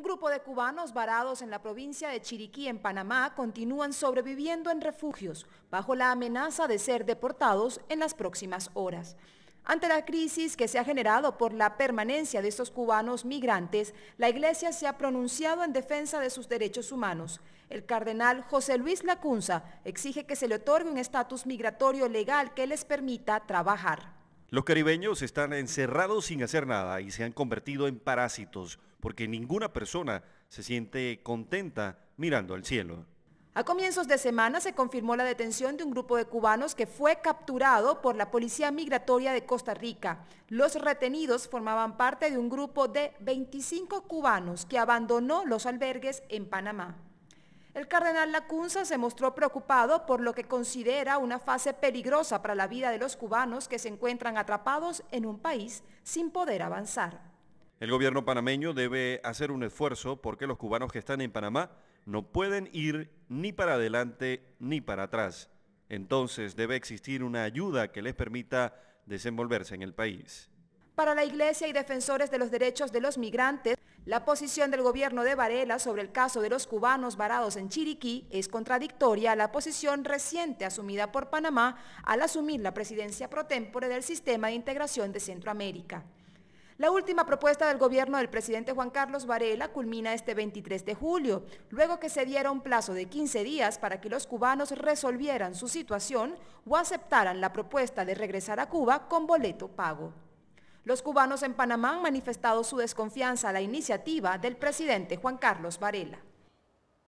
Un grupo de cubanos varados en la provincia de Chiriquí, en Panamá, continúan sobreviviendo en refugios, bajo la amenaza de ser deportados en las próximas horas. Ante la crisis que se ha generado por la permanencia de estos cubanos migrantes, la Iglesia se ha pronunciado en defensa de sus derechos humanos. El cardenal José Luis Lacunza exige que se le otorgue un estatus migratorio legal que les permita trabajar. Los caribeños están encerrados sin hacer nada y se han convertido en parásitos porque ninguna persona se siente contenta mirando al cielo. A comienzos de semana se confirmó la detención de un grupo de cubanos que fue capturado por la Policía Migratoria de Costa Rica. Los retenidos formaban parte de un grupo de 25 cubanos que abandonó los albergues en Panamá. El cardenal Lacunza se mostró preocupado por lo que considera una fase peligrosa para la vida de los cubanos que se encuentran atrapados en un país sin poder avanzar. El gobierno panameño debe hacer un esfuerzo porque los cubanos que están en Panamá no pueden ir ni para adelante ni para atrás. Entonces debe existir una ayuda que les permita desenvolverse en el país. Para la Iglesia y defensores de los derechos de los migrantes, la posición del gobierno de Varela sobre el caso de los cubanos varados en Chiriquí es contradictoria a la posición reciente asumida por Panamá al asumir la presidencia pro del Sistema de Integración de Centroamérica. La última propuesta del gobierno del presidente Juan Carlos Varela culmina este 23 de julio, luego que se diera un plazo de 15 días para que los cubanos resolvieran su situación o aceptaran la propuesta de regresar a Cuba con boleto pago. Los cubanos en Panamá han manifestado su desconfianza a la iniciativa del presidente Juan Carlos Varela.